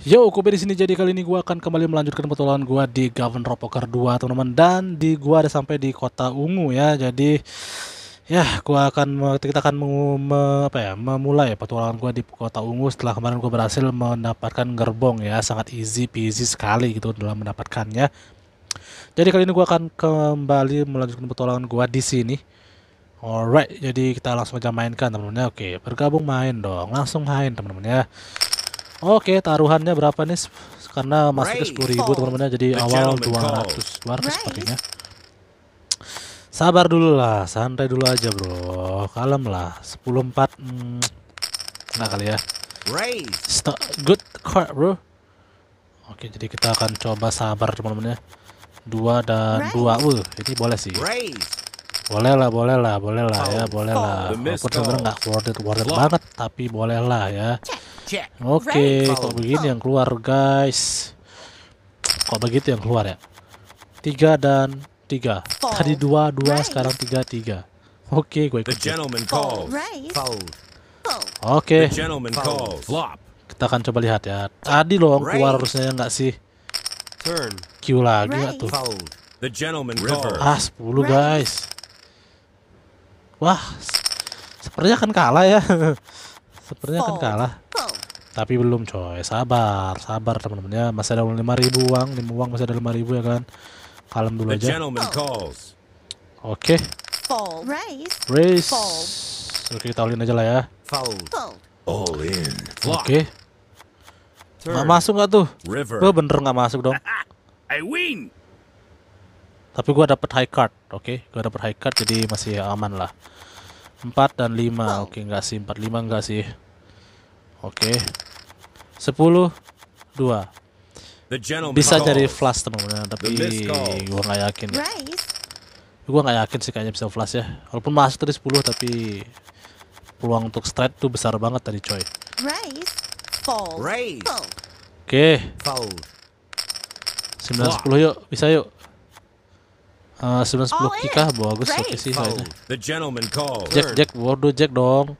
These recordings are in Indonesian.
Yo, Kobe di sini. Jadi kali ini gue akan kembali melanjutkan petualangan gue di Govern Poker 2, teman-teman. Dan di gue ada sampai di kota Ungu ya. Jadi ya gue akan kita akan me, apa ya, memulai petualangan gue di kota ungu setelah kemarin gue berhasil mendapatkan gerbong ya sangat easy peasy sekali gitu dalam mendapatkannya jadi kali ini gue akan kembali melanjutkan petualangan gue di sini alright jadi kita langsung aja mainkan teman-teman ya oke bergabung main dong langsung main teman-teman ya Oke, okay, taruhannya berapa nih? Karena masih ke sepuluh ribu teman-teman jadi awal dua ratus ratus sepertinya. Sabar dulu lah, santai dulu aja bro, kalem lah. Sepuluh empat, nah kali ya. Stop good card bro. Oke, jadi kita akan coba sabar teman-teman ya. Dua dan dua, uh, ini boleh sih boleh lah boleh lah boleh lah ya boleh lah walaupun sebenarnya nggak worth it worth it banget tapi boleh lah ya oke kok begini yang keluar guys kok begitu yang keluar ya tiga dan tiga tadi dua dua sekarang tiga tiga oke gue ikut oke kita akan coba lihat ya tadi loh keluar harusnya nggak sih Q lagi nggak tuh ah 10 guys Wah, sepertinya akan kalah ya. sepertinya akan kalah. Tapi belum coy, sabar, sabar teman-teman ya. Masih ada lima ribu uang, lima uang masih ada lima ribu ya kan. Kalem dulu aja. Oke. Okay. Race. Oke, kita ulin aja lah ya. All in. Oke. Okay. Gak masuk gak tuh? Gue bener gak masuk dong. I win. Tapi gua dapet high card, oke. Okay? Gua dapet high card jadi masih aman lah. 4 dan 5. Oke, okay, enggak sih 4 5 enggak sih. Oke. Okay. 10 2. Bisa jadi flash teman-teman, tapi gua nggak yakin. Ya. Gua nggak yakin sih kayaknya bisa flash ya. Walaupun masuk tadi 10 tapi peluang untuk straight tuh besar banget tadi coy. Oke. Okay. 9 10 yuk, bisa yuk. Uh, sepuluh kita bagus oke sih soalnya. Jack Jack Wardo Jack dong.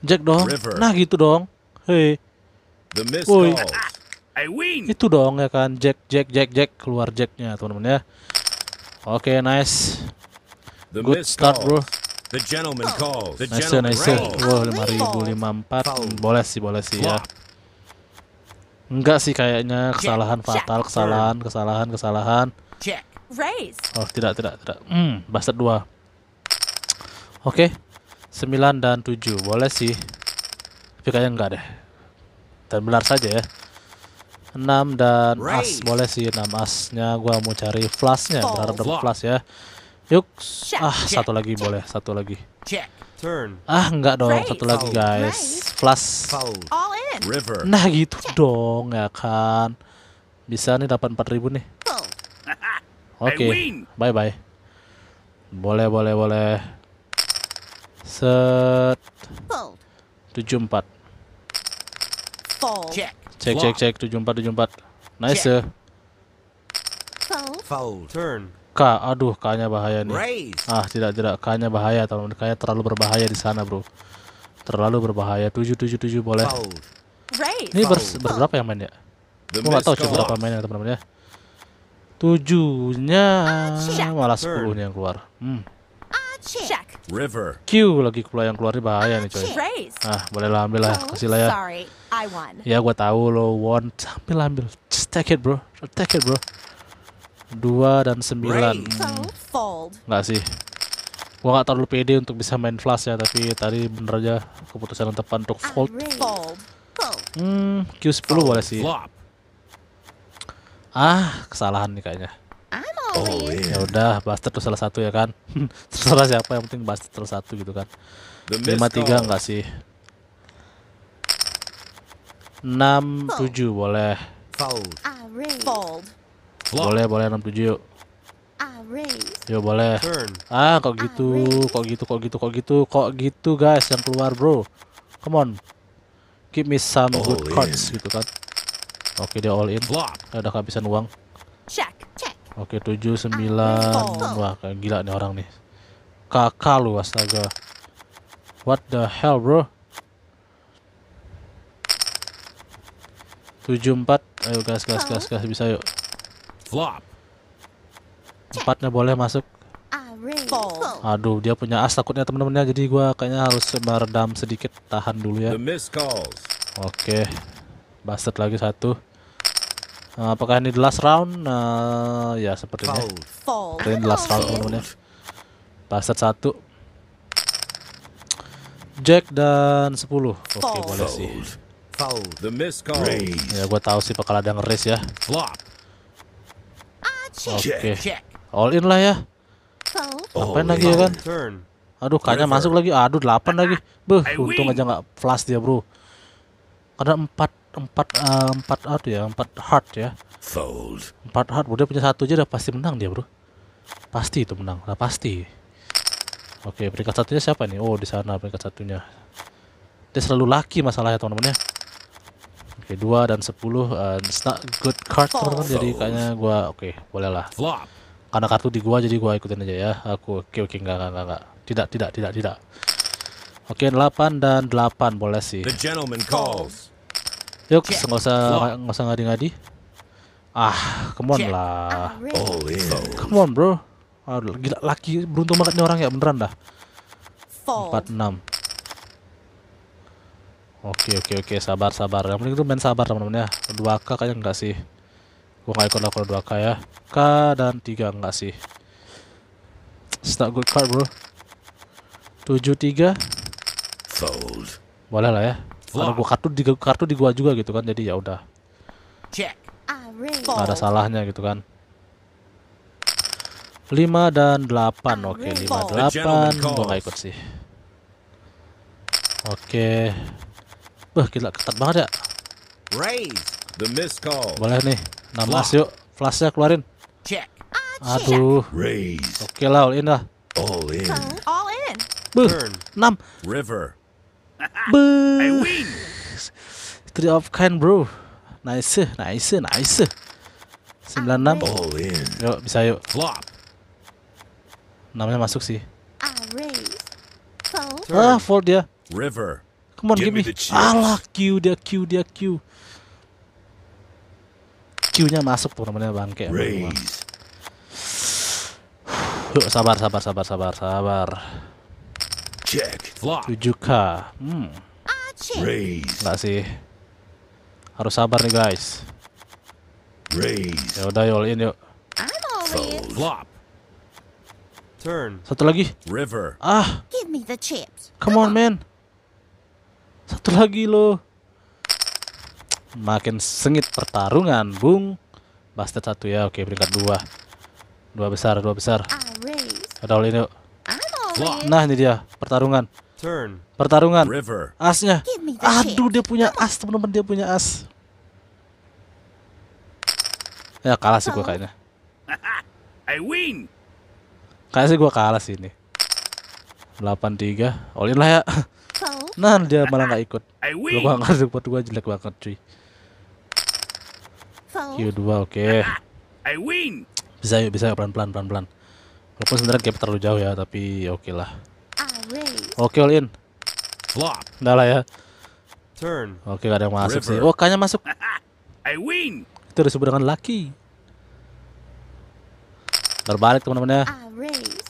Jack dong. Nah gitu dong. Hei. Woi. Itu dong ya kan Jack Jack Jack Jack keluar Jacknya teman-teman ya. Oke nice. Good start bro. nice gentleman oh. calls. The nice, gentleman nice. Boleh sih, boleh sih ya. Enggak sih kayaknya kesalahan fatal, kesalahan, kesalahan, kesalahan raise. Oh, tidak, tidak, tidak. Hmm, bastard 2. Oke. Okay. 9 dan 7. Boleh sih. Tapi kayaknya enggak deh. Dan benar saja ya. 6 dan as boleh sih 6 asnya gua mau cari flashnya berharap dapat flash ya yuk ah satu lagi boleh satu lagi ah enggak dong satu lagi guys flash nah gitu dong ya kan bisa nih dapat 4000 nih Oke. Okay. Bye bye. Boleh boleh boleh. Set. empat. Cek cek cek tujuh empat. Nice. empat. Fold. Turn. K, aduh k bahaya nih. Ah, tidak tidak k bahaya, teman. K-nya terlalu berbahaya di sana, Bro. Terlalu berbahaya. Tujuh, tujuh, tujuh, boleh. Ini ber berapa yang main ya? Gue nggak tahu berapa mainnya teman-teman ya. Tujuhnya malah sepuluhnya yang keluar. Hmm. Ah, River. Q lagi keluar yang keluar ini bahaya nih coy. Ah, boleh lah ambil lah, oh, kasih lah ya. Ya gua tahu lo want. Ambil ambil. Just take it, bro. Just take it, bro. Dua dan sembilan Hmm. sih. Gua nggak terlalu pede untuk bisa main flash ya, tapi tadi bener aja keputusan yang tepat untuk fold. Hmm, q sepuluh boleh sih. Ah, kesalahan nih kayaknya. Anu, oh, iya. Ya udah, Buster tuh salah satu ya kan. Terserah siapa yang penting Buster terus satu gitu kan. Lima tiga enggak sih? Enam tujuh boleh. Boleh boleh enam tujuh yuk. Yo boleh. Ah kok gitu, kok gitu, kok gitu, kok gitu, kok gitu guys yang keluar bro. Come on. Give me some oh, good iya. cards gitu kan. Oke, dia all in. udah kehabisan uang. Check, check. Oke, tujuh sembilan, Wah, kayak gila nih orang nih. Kakak lu astaga. What the hell, bro? Tujuh empat, Ayo gas gas gas gas bisa yuk. Flop. Empatnya boleh masuk. Aduh, dia punya as takutnya temen-temennya jadi gua kayaknya harus meredam sedikit, tahan dulu ya. Oke. Bastard lagi satu. Nah, apakah ini the last round? Nah, ya sepertinya. ini, the last round teman-teman Bastard satu. Jack dan sepuluh, Oke, boleh sih. Ya gue tahu sih bakal ada yang race ya. Oke. All in lah ya. Ngapain lagi ya kan? Aduh, kayaknya masuk lagi. Aduh, delapan lagi. Beh, untung aja nggak flash dia, Bro. Karena empat empat uh, empat hard ya empat hard ya empat hard udah punya satu aja udah pasti menang dia bro pasti itu menang lah pasti oke peringkat satunya siapa nih oh di sana peringkat satunya dia selalu laki masalahnya teman-teman ya oke dua dan sepuluh uh, it's not good card teman-teman jadi kayaknya gua oke okay, boleh karena kartu di gua jadi gua ikutin aja ya aku oke okay, oke okay, enggak, enggak enggak enggak tidak tidak tidak tidak oke okay, delapan dan delapan boleh sih Yuk, nggak usah nggak usah ngadi-ngadi. Ah, come on lah. Ah, oh, yeah. Come on, bro. Aduh, gila laki beruntung banget nih orang ya beneran dah. 46. Oke, oke, oke, sabar, sabar. Yang penting itu main sabar, teman-teman ya. 2K kayaknya enggak sih. Gua nggak ikut kalau 2K ya. K dan 3 enggak sih. It's not good card, bro. 73. Fold. Boleh lah ya karena gua kartu di kartu di gua juga gitu kan jadi ya udah Cek. Gak ada salahnya gitu kan 5 dan 8 oke okay, 5 8 gua gak ikut sih oke okay. Wah gila ketat banget ya boleh nih Nama as yuk flashnya keluarin Cek. aduh ah, oke okay lah all in lah all in all in Buh, 6 river Be Three of kind bro. Nice, nice, nice. 96. Yuk, bisa yuk. Flop. Namanya masuk sih. Ah, fold dia. River. Come on, give me. Alah, Q dia, Q dia, Q. Q-nya masuk teman namanya bangke. Yuk, sabar, sabar, sabar, sabar, sabar. 7k. Hmm. Gak sih. Harus sabar nih guys. Ya udah all in yuk. Flop. Turn. Satu lagi. River. Ah. Give me the chips. Come on, man. Satu lagi loh. Makin sengit pertarungan, Bung. Bastard satu ya. Oke, peringkat dua. Dua besar, dua besar. Ada all in yuk. Nah ini dia pertarungan. Pertarungan. Asnya. Aduh dia punya as teman-teman dia punya as. Ya kalah sih gua kayaknya. I win. Kayaknya sih gua kalah sih ini. 83 Olin lah ya Nah dia malah gak ikut Gua gak ngerti support gue jelek banget cuy Q2 oke okay. Bisa yuk bisa pelan-pelan pelan-pelan Walaupun sebenarnya gap terlalu jauh ya, tapi ya oke lah. Oke okay, all in. Flop. Udah lah ya. Turn. Oke, okay, gak ada yang masuk River. sih. Oh, kayaknya masuk. I win. Itu disebut dengan lucky. Terbalik teman-teman ya.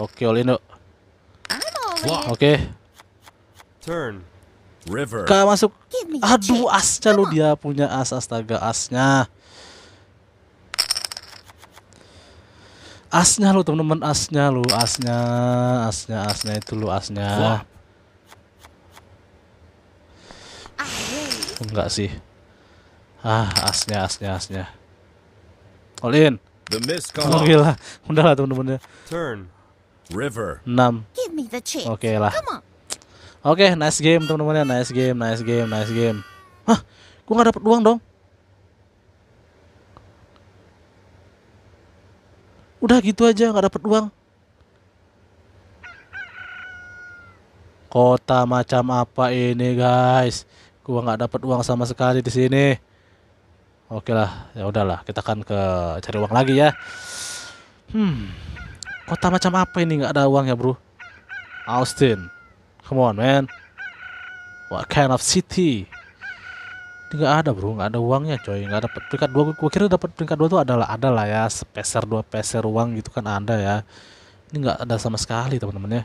Oke, okay, all in yuk. Oke. Okay. Turn. River. Kayak masuk. Aduh, asnya lu dia punya as astaga asnya. asnya lo temen-temen, asnya lo asnya asnya asnya itu lo asnya Wah. Ah, enggak sih ah asnya asnya asnya Olin, in oh, gila udah lah teman-teman ya turn river 6 oke lah oke okay, nice game temen teman ya. nice game nice game nice game hah gua nggak dapet uang dong udah gitu aja nggak dapet uang kota macam apa ini guys gua nggak dapet uang sama sekali di sini oke lah ya udahlah kita akan ke cari uang lagi ya hmm kota macam apa ini nggak ada uang ya bro Austin come on man what kind of city nggak ada bro nggak ada uangnya coy nggak dapat peringkat dua gue kira dapat peringkat dua itu adalah adalah ya sepeser dua peser uang gitu kan ada ya ini nggak ada sama sekali teman-teman ya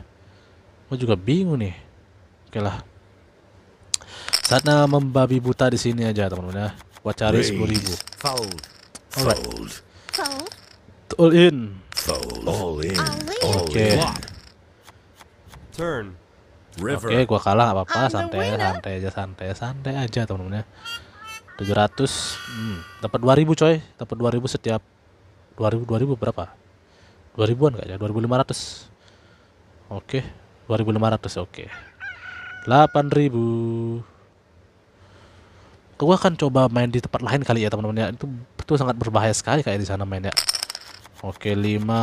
gue juga bingung nih oke lah saatnya membabi buta di sini aja teman-teman ya gua cari sepuluh ribu fold fold all in fold all in oke okay. turn River. Oke, gua kalah nggak apa-apa, santai, santai aja, santai, santai aja teman-teman 700, hmm, dapat 2000 coy, dapat 2000 setiap 2000 2000 berapa? 2000-an kayaknya, 2500. Oke, 2500 oke. 8000 gua akan coba main di tempat lain kali ya teman-teman ya itu itu sangat berbahaya sekali kayak di sana main ya oke 5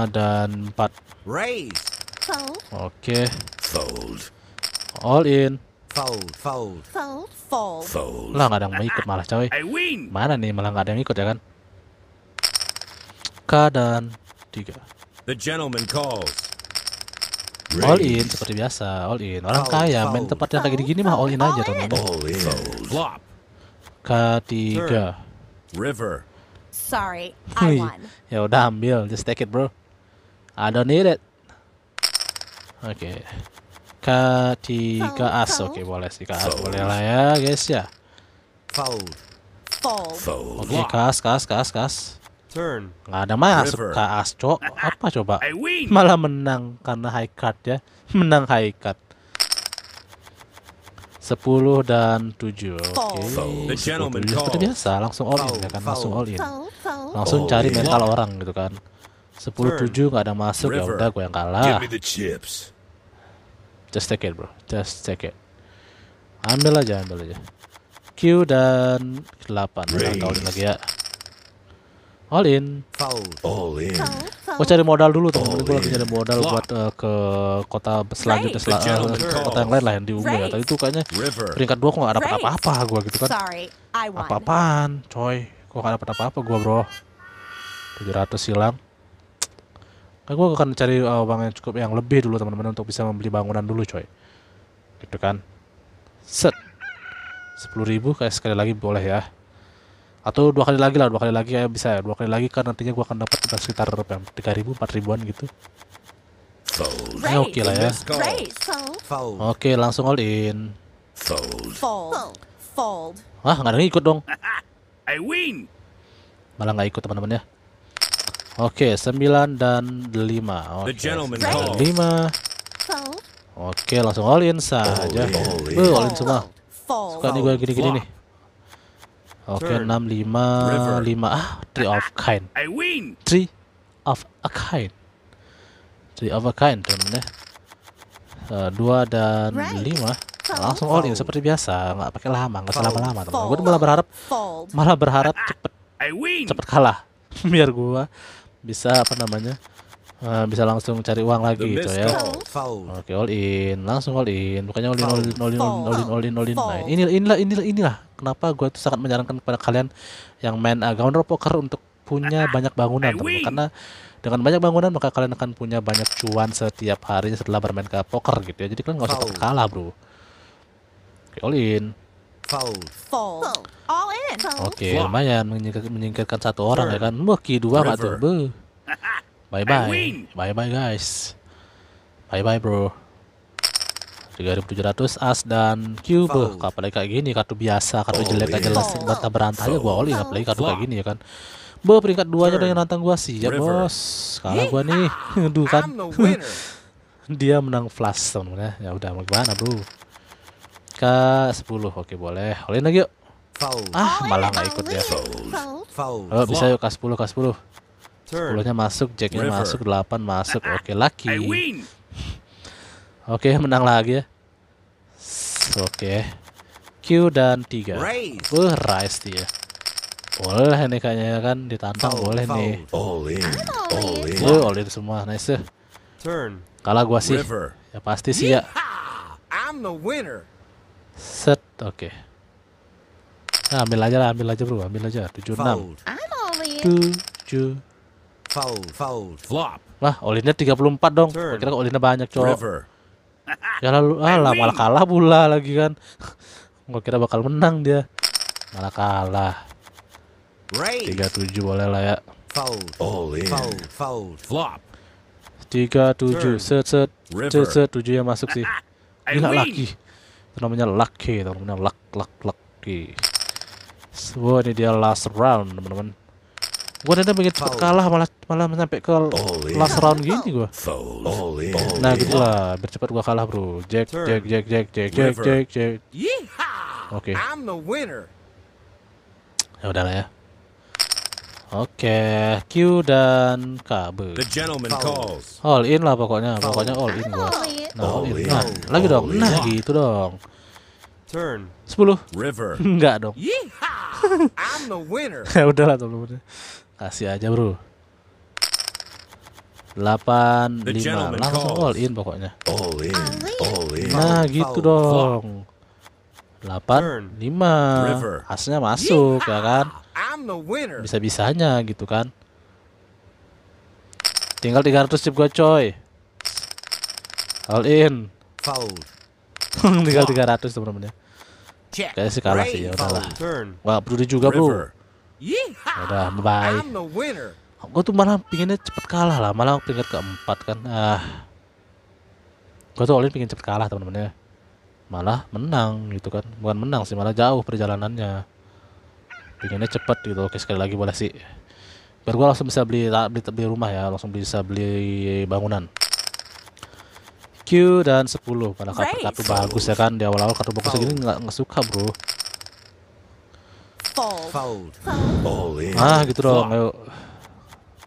dan 4 raise oke fold All in. fold, fold, fold, fold. Fold. Lah nggak ada yang mau ikut malah coy. Mana nih malah nggak ada yang ikut ya kan? K dan tiga. The gentleman calls. All in seperti biasa, all in. Orang kaya main tempat yang kayak gini mah all in aja teman-teman. All in. Flop. Ketiga. River. Sorry, I won. ya udah ambil, just take it bro. I don't need it. Oke. Okay. K tiga as oke okay, boleh sih as boleh lah ya guys ya oke as kas kas kas kas nggak ada masuk kas cok apa coba malah menang karena high card ya menang high card sepuluh dan tujuh oke okay. seperti biasa langsung all in ya kan langsung all in langsung cari mental orang gitu kan sepuluh tujuh nggak ada masuk ya udah gue yang kalah Just take it bro, just take it. Ambil aja, ambil aja. Q dan 8. Nah, all in lagi ya. All in. All in. Gua cari modal dulu temen gue lagi cari modal buat uh, ke kota selanjutnya sel uh, eh, kota yang lain lah yang di Ungu ya. Tapi itu kayaknya peringkat dua kok gak gitu kan. dapet apa-apa gue gitu kan. Apa-apaan coy. Gue gak dapet apa-apa gue bro. 700 silang aku akan cari uang eh, yang cukup yang lebih dulu teman-teman untuk bisa membeli bangunan dulu coy gitu kan set ribu kayak sekali lagi boleh ya atau dua kali lagi lah dua kali lagi ya bisa ya dua kali lagi kan nantinya gua akan dapat sekitar ya, tiga ribu empat ribuan gitu Fold. oke okay lah ya oke okay, langsung all in Fold. Wah nggak ada yang ikut dong I win malah nggak ikut teman-teman ya Oke, okay, 9 dan 5. Oke. Okay, 5. Oke, okay, langsung all in saja. Bu, uh, all in semua. Suka nih gue gini-gini nih. Oke, okay, 6 5 5 ah, three of kind. I win. Three of a kind. Three of a kind, teman-teman Uh, ya. eh, 2 dan 5 langsung all in seperti biasa, nggak pakai lama, nggak selama lama, teman. teman Gue malah berharap malah berharap cepet cepet kalah biar gue bisa apa namanya uh, bisa langsung cari uang lagi gitu ya oke okay, all in langsung all in bukannya all in all in all in all in all in, all in. Nah, ini inilah inilah inilah kenapa gue tuh sangat menyarankan kepada kalian yang main uh, Poker untuk punya banyak bangunan teman. karena dengan banyak bangunan maka kalian akan punya banyak cuan setiap harinya setelah bermain ke poker gitu ya jadi kalian nggak usah kalah bro oke okay, all in All in. Oke, okay, lumayan menyingkirkan, menyingkirkan satu orang ya kan. Wah, ki dua nggak tuh. Bye bye. Bye bye guys. Bye bye bro. 3700 as dan cube apalagi kayak gini kartu biasa kartu jelek aja lah mata berantai aja ya, gua oli apalagi kartu kayak gini ya kan Bo peringkat dua aja dengan nantang gua sih ya bos kalah gua nih aduh kan dia menang flash teman-teman ya, ya udah mau gimana bro Rizka 10. Oke, boleh. Olin lagi yuk. Foul. Ah, ya, malah nggak ikut ya. Foul. Oh, bisa yuk K10, K10. 10-nya masuk, jacknya masuk, 8 masuk. Oke, lucky Oke, menang lagi ya. Oke. Q dan 3. Uh, rise dia. Boleh nih kayaknya ya kan ditantang foul, boleh foul. nih. All in. All ya. in. Uh, all in semua. Nice. Turn. Kalah gua sih. River. Ya pasti sih ya. I'm the winner set oke okay. nah, ambil aja lah ambil aja bro ambil aja 76 7 tujuh fold, flop lah puluh empat dong kira kira olinya banyak cowok ya lalu ah lah, malah kalah pula lagi kan gua kira bakal menang dia malah kalah 37 boleh lah ya Fold, all in fold, flop 37 set set set set tujuh yang masuk sih gila lagi itu namanya lucky eh, teman-teman luck luck lucky so eh. ini dia last round teman-teman gue pengen begitu kalah malah malah sampai ke eh. last round gini gue nah gitu lah biar cepet gue kalah bro jack jack jack jack jack jack jack jack oke okay. ya udah lah ya Oke, okay. Q dan KB. All in lah pokoknya, pokoknya all in gua. Nah, all in. Nah, lagi dong. Nah, gitu dong. Turn. 10. River. Enggak dong. I'm the winner. ya udahlah teman-teman. Kasih aja, Bro. 8 5 langsung all in pokoknya. All in. All in. Nah, gitu dong. 8 5 asnya masuk ya kan bisa-bisanya gitu kan tinggal 300 chip gua coy all in tinggal 300 teman-teman ya kayaknya sih kalah sih ya udahlah wah peduli juga bro ya udah bye bye gue tuh malah pinginnya cepet kalah lah malah pinggir keempat kan ah gua tuh all in pingin cepet kalah teman-teman ya malah menang gitu kan bukan menang sih malah jauh perjalanannya pinginnya cepet gitu oke sekali lagi boleh sih biar gua langsung bisa beli, beli beli rumah ya langsung bisa beli bangunan Q dan 10 pada kartu, kartu bagus ya kan di awal-awal kartu bagus segini nggak suka bro ah gitu dong ayo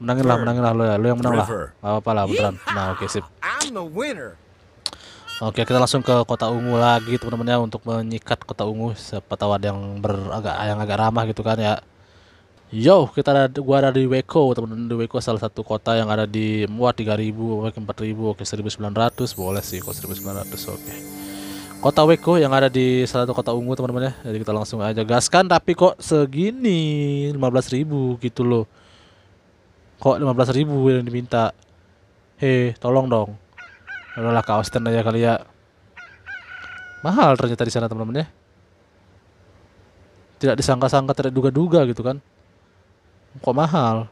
menangin lah menangin lah lo ya lo yang menang lah apa-apa lah beneran nah oke okay, sip Oke kita langsung ke kota ungu lagi teman-teman ya untuk menyikat kota ungu siapa tahu ada yang beragak yang agak ramah gitu kan ya. Yo kita ada gua ada di Weko teman-teman di Weko salah satu kota yang ada di muat 3000 mungkin 4000 oke 1900 boleh sih kok 1900 oke. Kota Weko yang ada di salah satu kota ungu teman-teman ya. Jadi kita langsung aja gaskan tapi kok segini ribu gitu loh. Kok 15.000 yang diminta. Hei, tolong dong udahlah ke Austin aja kali ya mahal ternyata di sana teman-teman ya tidak disangka-sangka tidak duga-duga gitu kan kok mahal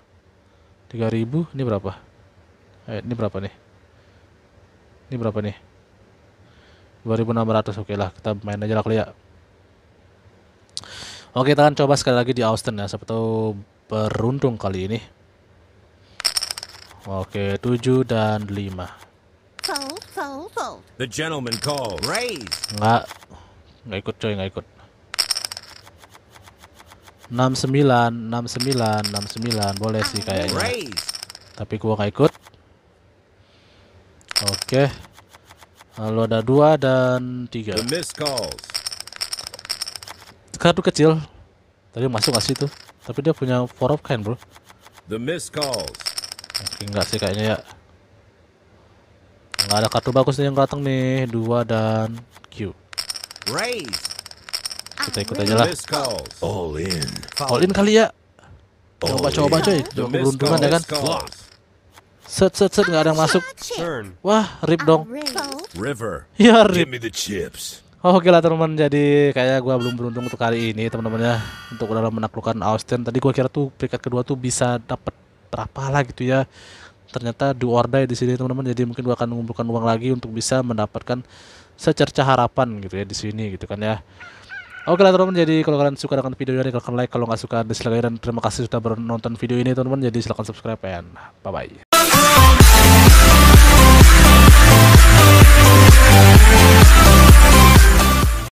3000 ini berapa eh, ini berapa nih ini berapa nih 2600 oke okay lah kita main aja lah kali ya Oke, kita akan coba sekali lagi di Austin ya. Siapa beruntung kali ini. Oke, 7 dan 5 called. The gentleman called. Raise. Nggak. Nggak ikut coy, nggak ikut. 69, 69, 69 boleh sih kayaknya. Raise. Tapi gua nggak ikut. Oke. Okay. Lalu ada dua dan tiga. Kartu kecil. Tadi masuk nggak sih itu? Tapi dia punya four of kind, bro. The miss calls. Oke, nggak sih kayaknya ya. Nggak ada kartu bagus nih yang datang nih. Dua dan Q. Kita ikut aja lah. All in. All in kali ya. Coba-coba coy. Coba beruntungan ya kan. Set set set nggak ada yang masuk. Wah, rip ah, dong. River. Ya rip. Oke oh, lah teman-teman, jadi kayak gue belum beruntung untuk kali ini teman-teman ya untuk dalam menaklukkan Austin. Tadi gue kira tuh peringkat kedua tuh bisa dapet berapa lah gitu ya ternyata do or die di sini teman-teman jadi mungkin gua akan mengumpulkan uang lagi untuk bisa mendapatkan secerca harapan gitu ya di sini gitu kan ya Oke lah teman-teman, jadi kalau kalian suka dengan video ini, kalian like, kalau nggak suka dislike dan terima kasih sudah menonton video ini teman-teman, jadi silahkan subscribe ya. bye-bye.